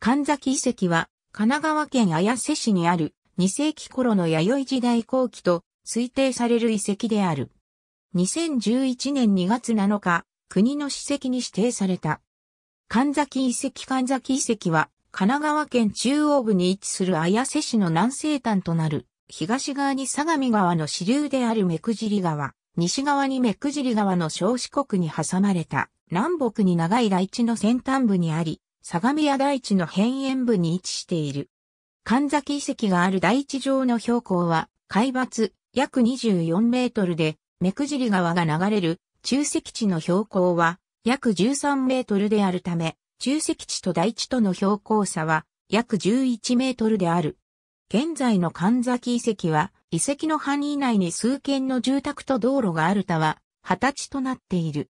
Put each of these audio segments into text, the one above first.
神崎遺跡は、神奈川県綾瀬市にある、2世紀頃の弥生時代後期と推定される遺跡である。2011年2月7日、国の史跡に指定された。神崎遺跡神崎遺跡は、神奈川県中央部に位置する綾瀬市の南西端となる、東側に相模川の支流である目くじり川、西側に目くじり川の小四国に挟まれた、南北に長い大地の先端部にあり、相模屋大地の辺縁部に位置している。神崎遺跡がある大地上の標高は、海抜約24メートルで、目くじり川が流れる中石地の標高は約13メートルであるため、中石地と大地との標高差は約11メートルである。現在の神崎遺跡は、遺跡の範囲内に数軒の住宅と道路があるたは、二十歳となっている。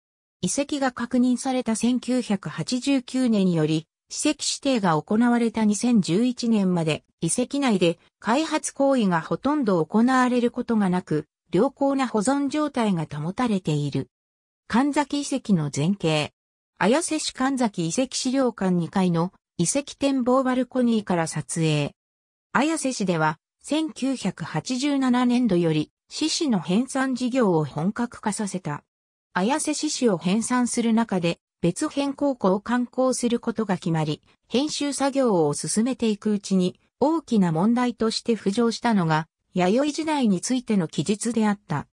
遺跡が確認された1989年により、史跡指定が行われた2011年まで遺跡内で開発行為がほとんど行われることがなく、良好な保存状態が保たれている。神崎遺跡の前景。綾瀬市神崎遺跡資料館2階の遺跡展望バルコニーから撮影。綾瀬市では1987年度より市市の編纂事業を本格化させた綾瀬市史を編纂する中で、別編高校を刊行することが決まり、編集作業を進めていくうちに、大きな問題として浮上したのが、弥生時代についての記述であった。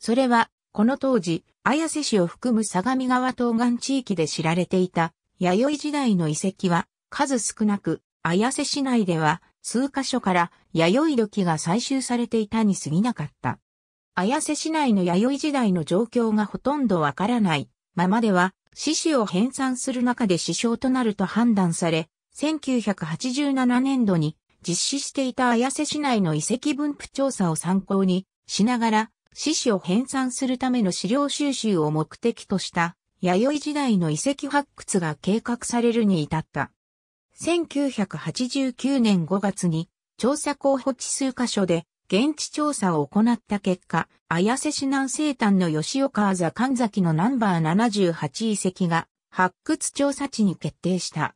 それは、この当時、綾瀬市を含む相模川東岸地域で知られていた、弥生時代の遺跡は、数少なく、綾瀬市内では、数箇所から弥生土器が採集されていたに過ぎなかった。綾瀬市内の弥生時代の状況がほとんどわからないままでは、獅子を編纂する中で支障となると判断され、1987年度に実施していた綾瀬市内の遺跡分布調査を参考にしながら、獅子を編纂するための資料収集を目的とした弥生時代の遺跡発掘が計画されるに至った。1989年5月に調査候補地数箇所で現地調査を行った結果、綾瀬市南西端の吉岡あざ神崎のナンバー78遺跡が発掘調査地に決定した。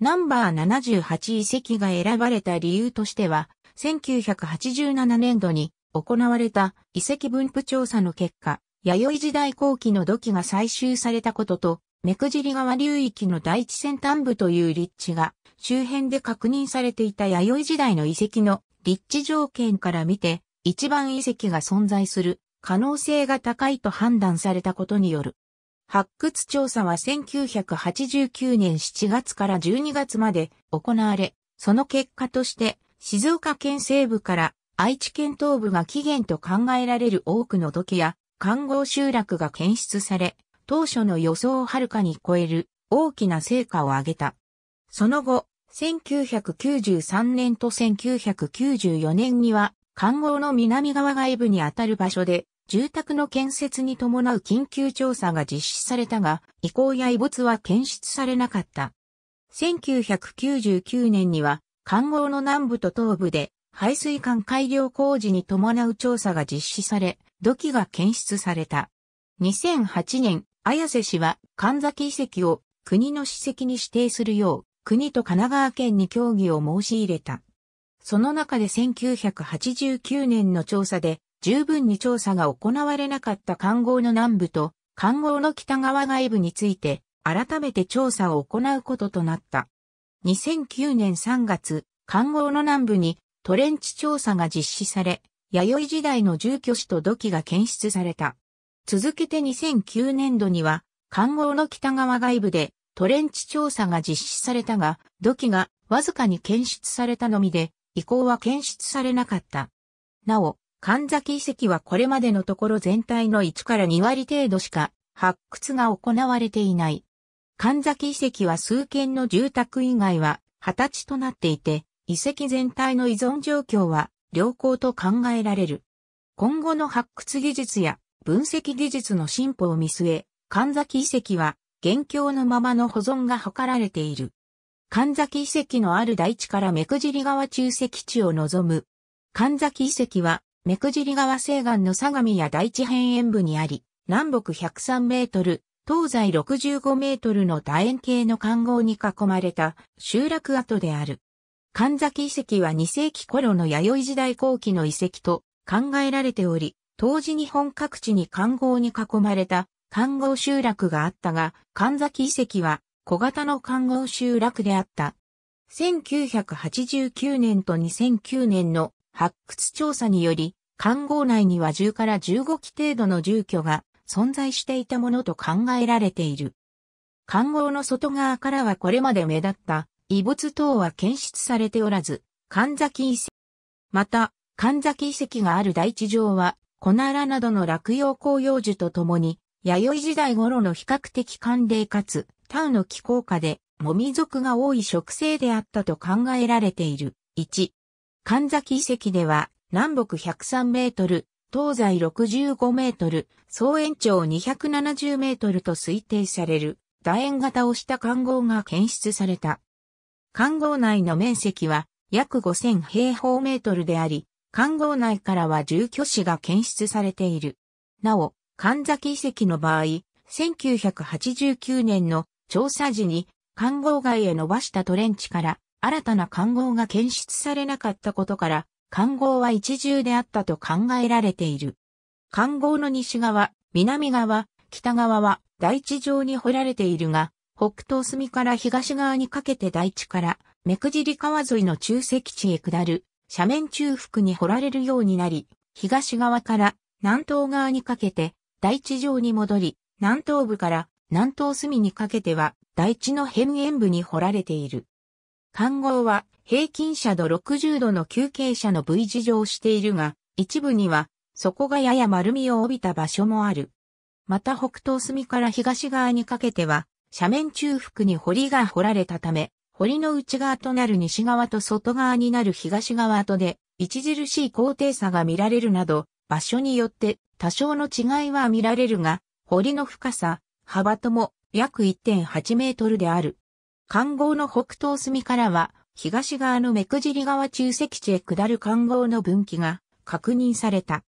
ナンバー78遺跡が選ばれた理由としては、1987年度に行われた遺跡分布調査の結果、弥生時代後期の土器が採集されたことと、目くじり川流域の第一先端部という立地が周辺で確認されていた弥生時代の遺跡の立地条件から見て、一番遺跡が存在する可能性が高いと判断されたことによる。発掘調査は1989年7月から12月まで行われ、その結果として静岡県西部から愛知県東部が起源と考えられる多くの土器や看護集落が検出され、当初の予想をはるかに超える大きな成果を上げた。その後、1993年と1994年には、観光の南側外部にあたる場所で、住宅の建設に伴う緊急調査が実施されたが、遺構や遺物は検出されなかった。1999年には、観光の南部と東部で、排水管改良工事に伴う調査が実施され、土器が検出された。2008年、綾瀬氏は神崎遺跡を国の史跡に指定するよう国と神奈川県に協議を申し入れた。その中で1989年の調査で、十分に調査が行われなかった官合の南部と官合の北側外部について、改めて調査を行うこととなった。2009年3月、官合の南部にトレンチ調査が実施され、弥生時代の住居史と土器が検出された。続けて2009年度には、官合の北側外部でトレンチ調査が実施されたが、土器がわずかに検出されたのみで、遺構は検出されなかった。なお、神崎遺跡はこれまでのところ全体の1から2割程度しか発掘が行われていない。神崎遺跡は数件の住宅以外は二十歳となっていて、遺跡全体の依存状況は良好と考えられる。今後の発掘技術や分析技術の進歩を見据え、神崎遺跡は現況のままの保存が図られている。神崎遺跡のある大地から目くじり川中石地を望む。神崎遺跡は、目くじり川西岸の相模や大地辺縁部にあり、南北103メートル、東西65メートルの楕円形の環合に囲まれた集落跡である。神崎遺跡は2世紀頃の弥生時代後期の遺跡と考えられており、当時日本各地に環合に囲まれた観光集落があったが、神崎遺跡は小型の観光集落であった。1989年と2009年の発掘調査により、観光内には10から15基程度の住居が存在していたものと考えられている。観光の外側からはこれまで目立った遺物等は検出されておらず、神崎遺跡。また、神崎遺跡がある大地上は、コナなどの落葉紅葉樹とともに、弥生時代頃の比較的寒冷かつ、タウの気候下で、モミ族が多い植生であったと考えられている。1、神崎遺跡では、南北103メートル、東西65メートル、総延長270メートルと推定される、楕円型をした環号が検出された。環号内の面積は約5000平方メートルであり、環号内からは住居史が検出されている。なお、神崎遺跡の場合、1989年の調査時に、観光外へ伸ばしたトレンチから新たな環号が検出されなかったことから、環号は一重であったと考えられている。環号の西側、南側、北側は大地上に掘られているが、北東隅から東側にかけて大地から目くじり川沿いの中石地へ下る斜面中腹に掘られるようになり、東側から南東側にかけて大地上に戻り、南東部から南東隅にかけては大地の辺縁部に掘られている。環号は平均斜度60度の休憩者の V 字上しているが、一部には底がやや丸みを帯びた場所もある。また北東隅から東側にかけては、斜面中腹に堀が掘られたため、堀の内側となる西側と外側になる東側とで、著しい高低差が見られるなど、場所によって多少の違いは見られるが、堀の深さ、幅とも約1.8メートルである。環号の北東隅からは、東側の目くじり川中石地へ下る環号の分岐が確認された。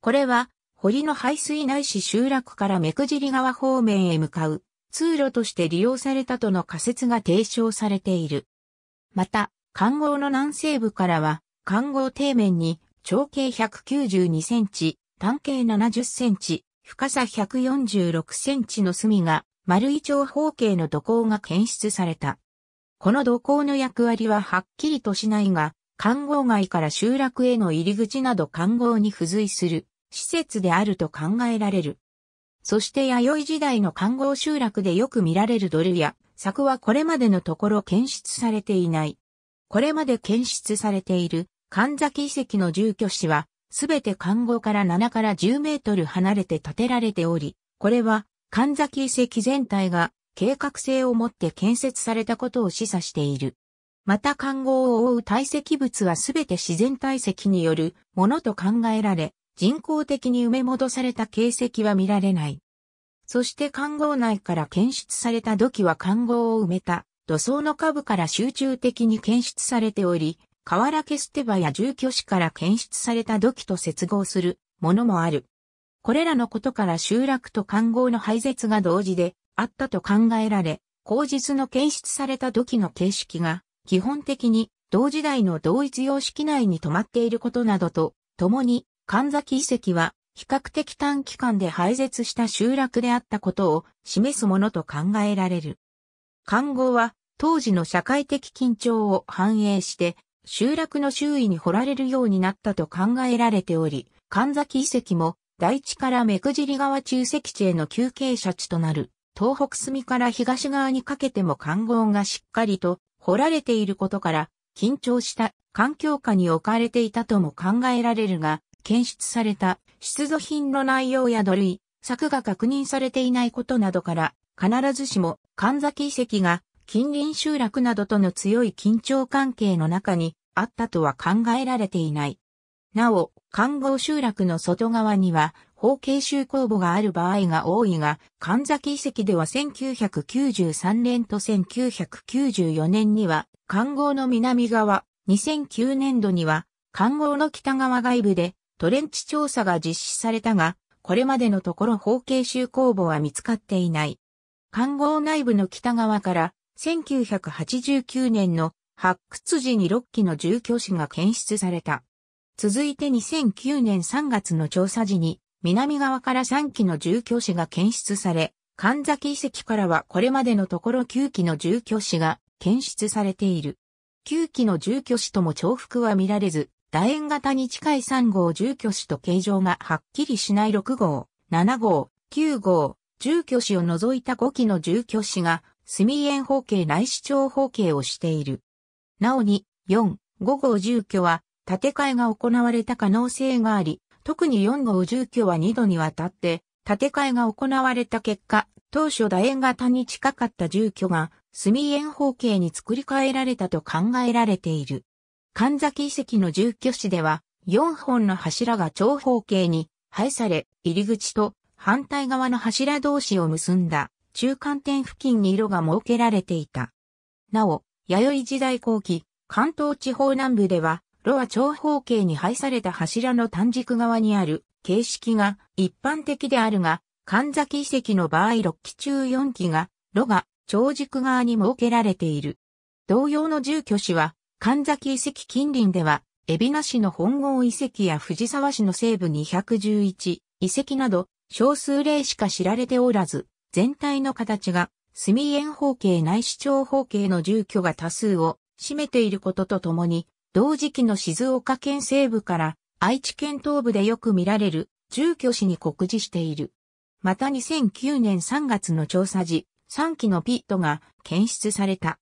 これは、堀の排水ないし集落から目くじり川方面へ向かう通路として利用されたとの仮説が提唱されている。また、環号の南西部からは、環号底面に長径192センチ、単径70センチ、深さ146センチの隅が丸い長方形の土坑が検出された。この土坑の役割ははっきりとしないが、観光街から集落への入り口など観光に付随する施設であると考えられる。そして弥生時代の観光集落でよく見られるドルや柵はこれまでのところ検出されていない。これまで検出されている神崎遺跡の住居址は、すべて看護から7から10メートル離れて建てられており、これは神崎遺跡全体が計画性を持って建設されたことを示唆している。また看護を覆う堆積物はすべて自然堆積によるものと考えられ、人工的に埋め戻された形跡は見られない。そして看護内から検出された土器は看護を埋めた土層の下部から集中的に検出されており、河原ケステバや住居士から検出された土器と接合するものもある。これらのことから集落と環合の廃絶が同時であったと考えられ、後日の検出された土器の形式が基本的に同時代の同一様式内に止まっていることなどと、共に神崎遺跡は比較的短期間で廃絶した集落であったことを示すものと考えられる。環合は当時の社会的緊張を反映して集落の周囲に掘られるようになったと考えられており、神崎遺跡も大地から目くじり川中石地への休憩者地となる、東北隅から東側にかけても環合がしっかりと掘られていることから、緊張した環境下に置かれていたとも考えられるが、検出された出土品の内容や土類、柵が確認されていないことなどから、必ずしも神崎遺跡が近隣集落などとの強い緊張関係の中にあったとは考えられていない。なお、観光集落の外側には、方形集公墓がある場合が多いが、神崎遺跡では1993年と1994年には、観光の南側、2009年度には、観光の北側外部で、トレンチ調査が実施されたが、これまでのところ方形集公墓は見つかっていない。環合内部の北側から、1989年の発掘時に6基の住居史が検出された。続いて2009年3月の調査時に、南側から3基の住居史が検出され、神崎遺跡からはこれまでのところ9基の住居史が検出されている。9基の住居史とも重複は見られず、楕円型に近い3号住居史と形状がはっきりしない6号、7号、9号、住居史を除いた5基の住居史が、墨円方形内視長方形をしている。なおに、4、5号住居は建て替えが行われた可能性があり、特に4号住居は2度にわたって建て替えが行われた結果、当初楕円型に近かった住居が隅円方形に作り変えられたと考えられている。神崎遺跡の住居史では、4本の柱が長方形に配され、入り口と反対側の柱同士を結んだ中間点付近に色が設けられていた。なお、弥生時代後期、関東地方南部では、ロア長方形に配された柱の短軸側にある形式が一般的であるが、神崎遺跡の場合6基中4基が、ロが長軸側に設けられている。同様の住居史は、神崎遺跡近隣では、海老名市の本郷遺跡や藤沢市の西部211遺跡など、少数例しか知られておらず、全体の形が住縁方形内視聴方形の住居が多数を占めていることとともに、同時期の静岡県西部から愛知県東部でよく見られる住居市に告示している。また2009年3月の調査時、3基のピットが検出された。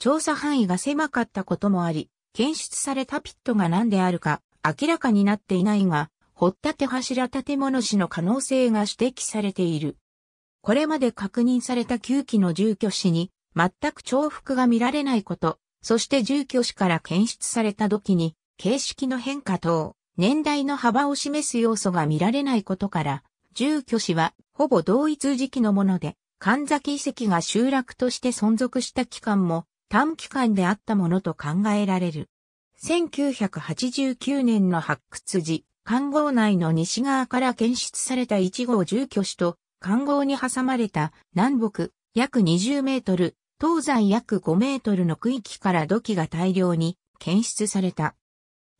調査範囲が狭かったこともあり、検出されたピットが何であるか明らかになっていないが、掘ったて柱建物市の可能性が指摘されている。これまで確認された9基の住居史に全く重複が見られないこと、そして住居史から検出された時に形式の変化等、年代の幅を示す要素が見られないことから、住居史はほぼ同一時期のもので、神崎遺跡が集落として存続した期間も短期間であったものと考えられる。1989年の発掘時、看護内の西側から検出された1号住居史と環号に挟まれた南北約20メートル、東西約5メートルの区域から土器が大量に検出された。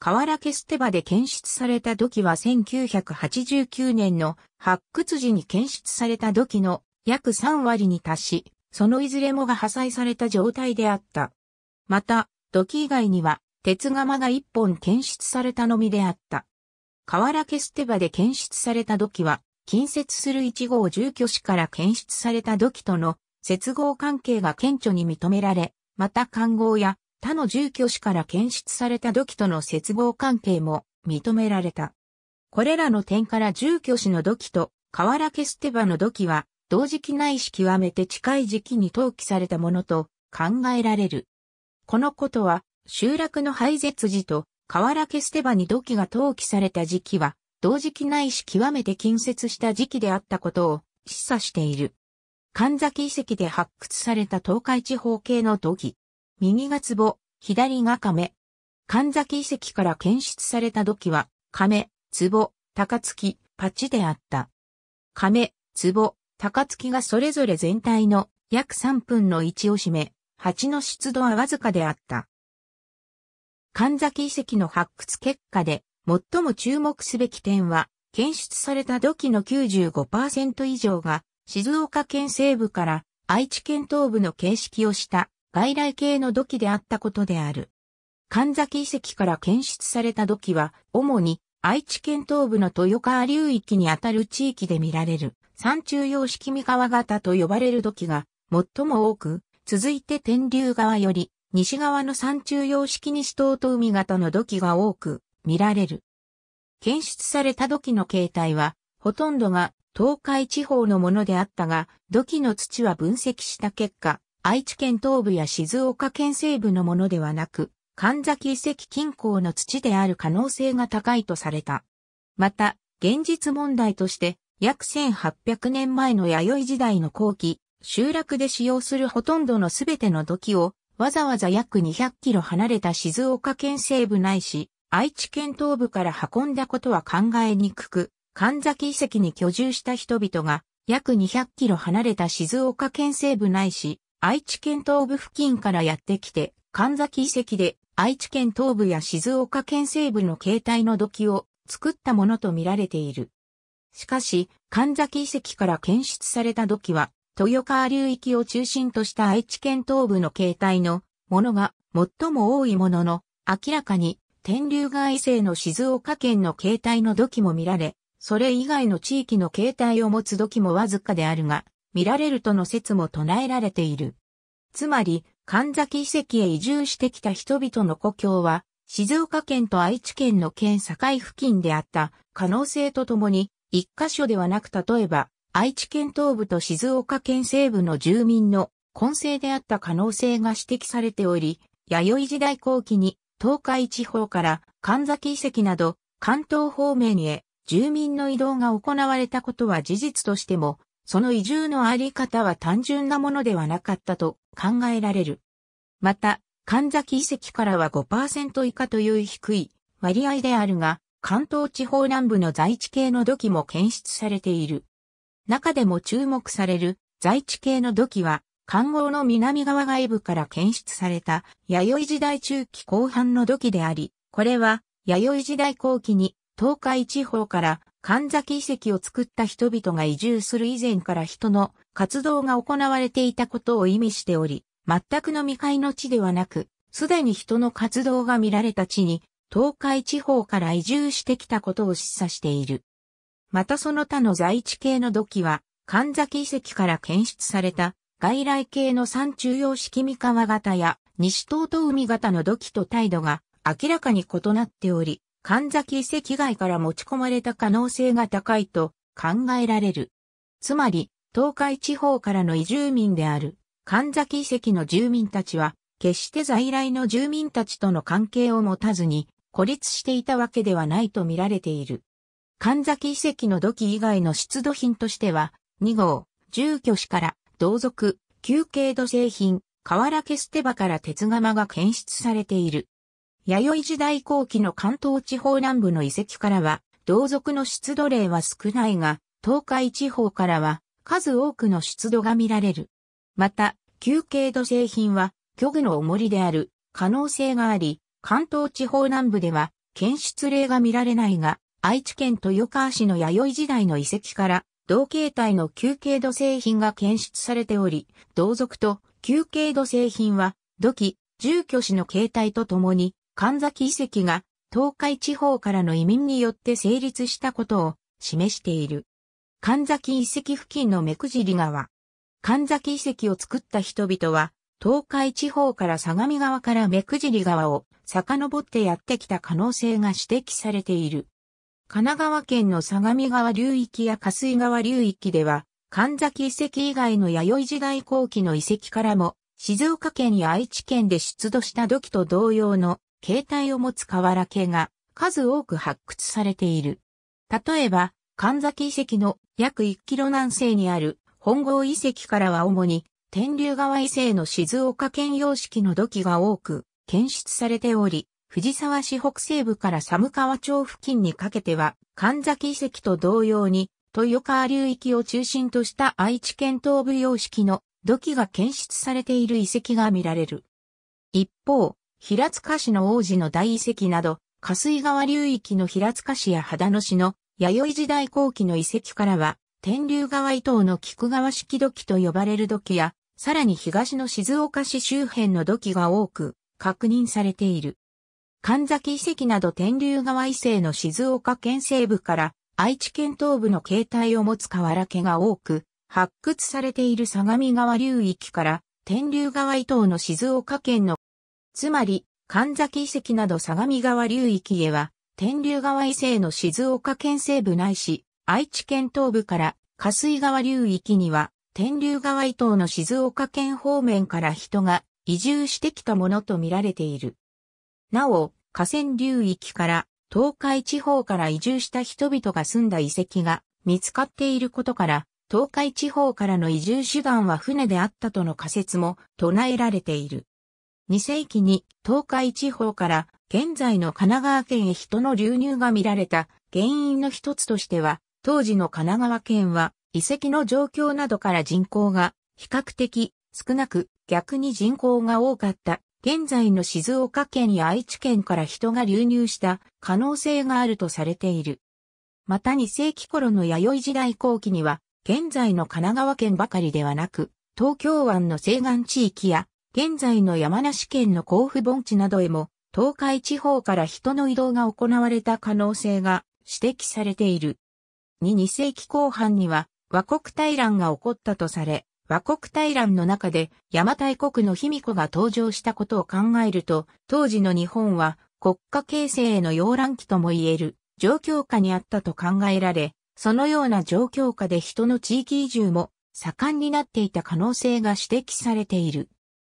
河原ケステバで検出された土器は1989年の発掘時に検出された土器の約3割に達し、そのいずれもが破砕された状態であった。また、土器以外には鉄釜が1本検出されたのみであった。河原ケステバで検出された土器は近接する1号住居史から検出された土器との接合関係が顕著に認められ、また官号や他の住居史から検出された土器との接合関係も認められた。これらの点から住居史の土器と河原ケステバの土器は同時期ないし極めて近い時期に登記されたものと考えられる。このことは集落の廃絶時と河原ケステバに土器が登記された時期は同時期ないし極めて近接した時期であったことを示唆している。神崎遺跡で発掘された東海地方系の土器。右が壺、左が亀。神崎遺跡から検出された土器は、亀、壺、高月、パチであった。亀、壺、高月がそれぞれ全体の約3分の1を占め、蜂の湿度はわずかであった。神崎遺跡の発掘結果で、最も注目すべき点は、検出された土器の95%以上が、静岡県西部から愛知県東部の形式をした外来系の土器であったことである。神崎遺跡から検出された土器は、主に愛知県東部の豊川流域にあたる地域で見られる、山中様式三河型と呼ばれる土器が最も多く、続いて天竜川より、西側の山中様式西東と海型の土器が多く、見られる。検出された土器の形態は、ほとんどが東海地方のものであったが、土器の土は分析した結果、愛知県東部や静岡県西部のものではなく、神崎遺跡近郊の土である可能性が高いとされた。また、現実問題として、約1800年前の弥生時代の後期、集落で使用するほとんどのすべての土器を、わざわざ約200キロ離れた静岡県西部ないし、愛知県東部から運んだことは考えにくく、神崎遺跡に居住した人々が約200キロ離れた静岡県西部ないし、愛知県東部付近からやってきて、神崎遺跡で愛知県東部や静岡県西部の形態の土器を作ったものと見られている。しかし、神崎遺跡から検出された土器は、豊川流域を中心とした愛知県東部の形態のものが最も多いものの、明らかに天竜川以の静岡県の形態の土器も見られ、それ以外の地域の形態を持つ土器もわずかであるが、見られるとの説も唱えられている。つまり、神崎遺跡へ移住してきた人々の故郷は、静岡県と愛知県の県境付近であった可能性とともに、一箇所ではなく例えば、愛知県東部と静岡県西部の住民の混成であった可能性が指摘されており、弥生時代後期に東海地方から神崎遺跡など関東方面へ住民の移動が行われたことは事実としても、その移住のあり方は単純なものではなかったと考えられる。また、神崎遺跡からは5%以下という低い割合であるが、関東地方南部の在地系の土器も検出されている。中でも注目される在地系の土器は、環号の南側外部から検出された弥生時代中期後半の土器であり、これは弥生時代後期に東海地方から神崎遺跡を作った人々が移住する以前から人の活動が行われていたことを意味しており、全くの未開の地ではなく、すでに人の活動が見られた地に東海地方から移住してきたことを示唆している。またその他の在地系の土器は神崎遺跡から検出された外来系の山中様式三河型や西東東海型の土器と態度が明らかに異なっており、神崎遺跡外から持ち込まれた可能性が高いと考えられる。つまり、東海地方からの移住民である神崎遺跡の住民たちは、決して在来の住民たちとの関係を持たずに孤立していたわけではないと見られている。神崎遺跡の土器以外の出土品としては、2号、住居士から同族、旧憩土製品、河原ケステバから鉄釜が検出されている。弥生時代後期の関東地方南部の遺跡からは、同族の出土例は少ないが、東海地方からは数多くの出土が見られる。また、旧憩土製品は虚具の重りである可能性があり、関東地方南部では検出例が見られないが、愛知県豊川市の弥生時代の遺跡から同形態の球形土製品が検出されており、同族と球形土製品は、土器、住居士の形態とともに、神崎遺跡が東海地方からの移民によって成立したことを示している。神崎遺跡付近の目くじり川。神崎遺跡を作った人々は、東海地方から相模川から目くじり川を遡ってやってきた可能性が指摘されている。神奈川県の相模川流域や河水川流域では、神崎遺跡以外の弥生時代後期の遺跡からも、静岡県や愛知県で出土した土器と同様の形態を持つ瓦系が数多く発掘されている。例えば、神崎遺跡の約1キロ南西にある本郷遺跡からは主に天竜川遺跡の静岡県様式の土器が多く検出されており、藤沢市北西部から寒川町付近にかけては、神崎遺跡と同様に、豊川流域を中心とした愛知県東部様式の土器が検出されている遺跡が見られる。一方、平塚市の王子の大遺跡など、下水川流域の平塚市や秦野市の弥生時代後期の遺跡からは、天竜川伊東の菊川式土器と呼ばれる土器や、さらに東の静岡市周辺の土器が多く確認されている。神崎遺跡など天竜川遺跡の静岡県西部から愛知県東部の形態を持つ河原家が多く、発掘されている相模川流域から天竜川伊東の静岡県の、つまり神崎遺跡など相模川流域へは、天竜川遺跡の静岡県西部ないし、愛知県東部から河水川流域には、天竜川伊東の静岡県方面から人が移住してきたものとみられている。なお、河川流域から東海地方から移住した人々が住んだ遺跡が見つかっていることから、東海地方からの移住手段は船であったとの仮説も唱えられている。2世紀に東海地方から現在の神奈川県へ人の流入が見られた原因の一つとしては、当時の神奈川県は遺跡の状況などから人口が比較的少なく逆に人口が多かった現在の静岡県や愛知県から人が流入した可能性があるとされている。また2世紀頃の弥生時代後期には、現在の神奈川県ばかりではなく、東京湾の西岸地域や、現在の山梨県の甲府盆地などへも、東海地方から人の移動が行われた可能性が指摘されている。2、2世紀後半には、和国大乱が起こったとされ、和国大乱の中で邪馬台国の卑弥呼が登場したことを考えると、当時の日本は国家形成への要乱期とも言える状況下にあったと考えられ、そのような状況下で人の地域移住も盛んになっていた可能性が指摘されている。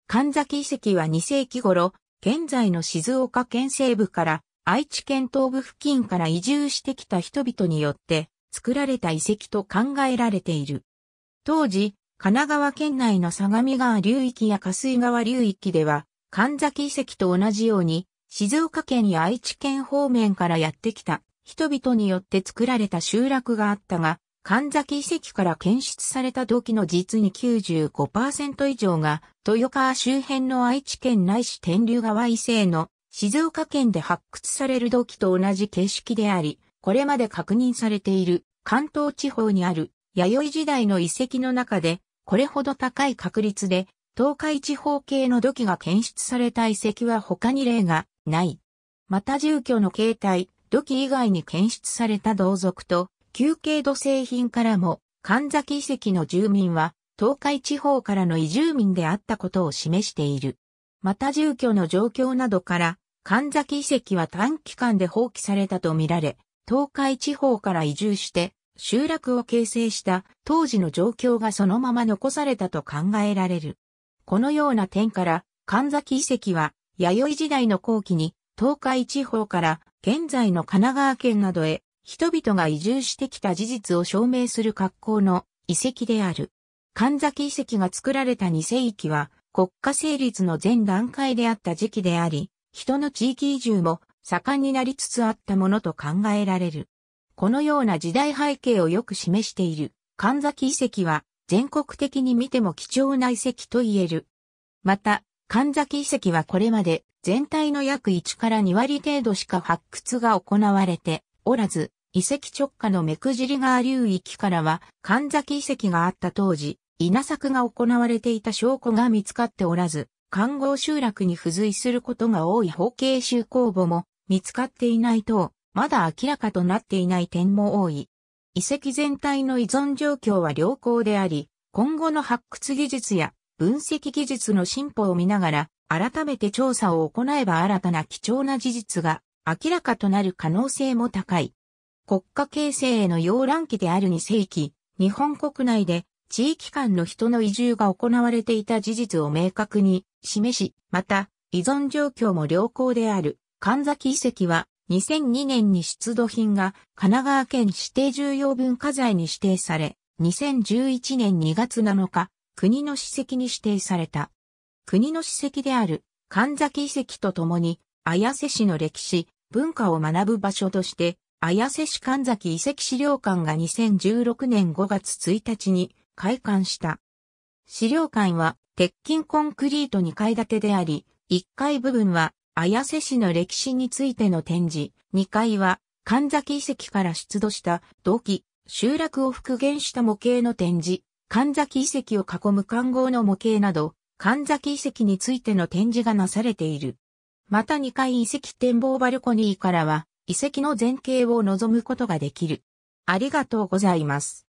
神崎遺跡は2世紀頃、現在の静岡県西部から愛知県東部付近から移住してきた人々によって作られた遺跡と考えられている。当時、神奈川県内の相模川流域や水川流域では、神崎遺跡と同じように、静岡県や愛知県方面からやってきた人々によって作られた集落があったが、神崎遺跡から検出された土器の実に95%以上が、豊川周辺の愛知県内市天竜川以西の静岡県で発掘される土器と同じ形式であり、これまで確認されている関東地方にある弥生時代の遺跡の中でこれほど高い確率で、東海地方系の土器が検出された遺跡は他に例がない。また住居の形態、土器以外に検出された同族と、旧系土製品からも、神崎遺跡の住民は、東海地方からの移住民であったことを示している。また住居の状況などから、神崎遺跡は短期間で放棄されたとみられ、東海地方から移住して、集落を形成した当時の状況がそのまま残されたと考えられる。このような点から、神崎遺跡は、弥生時代の後期に、東海地方から現在の神奈川県などへ人々が移住してきた事実を証明する格好の遺跡である。神崎遺跡が作られた2世紀は国家成立の前段階であった時期であり、人の地域移住も盛んになりつつあったものと考えられる。このような時代背景をよく示している神崎遺跡は全国的に見ても貴重な遺跡と言える。また、神崎遺跡はこれまで全体の約1から2割程度しか発掘が行われておらず、遺跡直下の目くじり川流域からは神崎遺跡があった当時、稲作が行われていた証拠が見つかっておらず、看合集落に付随することが多い方形集公墓も見つかっていない等、まだ明らかとなっていない点も多い。遺跡全体の依存状況は良好であり、今後の発掘技術や分析技術の進歩を見ながら、改めて調査を行えば新たな貴重な事実が明らかとなる可能性も高い。国家形成への要覧期である2世紀、日本国内で地域間の人の移住が行われていた事実を明確に示し、また依存状況も良好である神崎遺跡は2002年に出土品が神奈川県指定重要文化財に指定され、2011年2月7日、国の史跡に指定された。国の史跡である神崎遺跡とともに、綾瀬市の歴史、文化を学ぶ場所として、綾瀬市神崎遺跡資料館が2016年5月1日に開館した。資料館は鉄筋コンクリート2階建てであり、1階部分は綾瀬市の歴史についての展示、2階は、神崎遺跡から出土した土器、集落を復元した模型の展示、神崎遺跡を囲む環合の模型など、神崎遺跡についての展示がなされている。また2階遺跡展望バルコニーからは、遺跡の全景を望むことができる。ありがとうございます。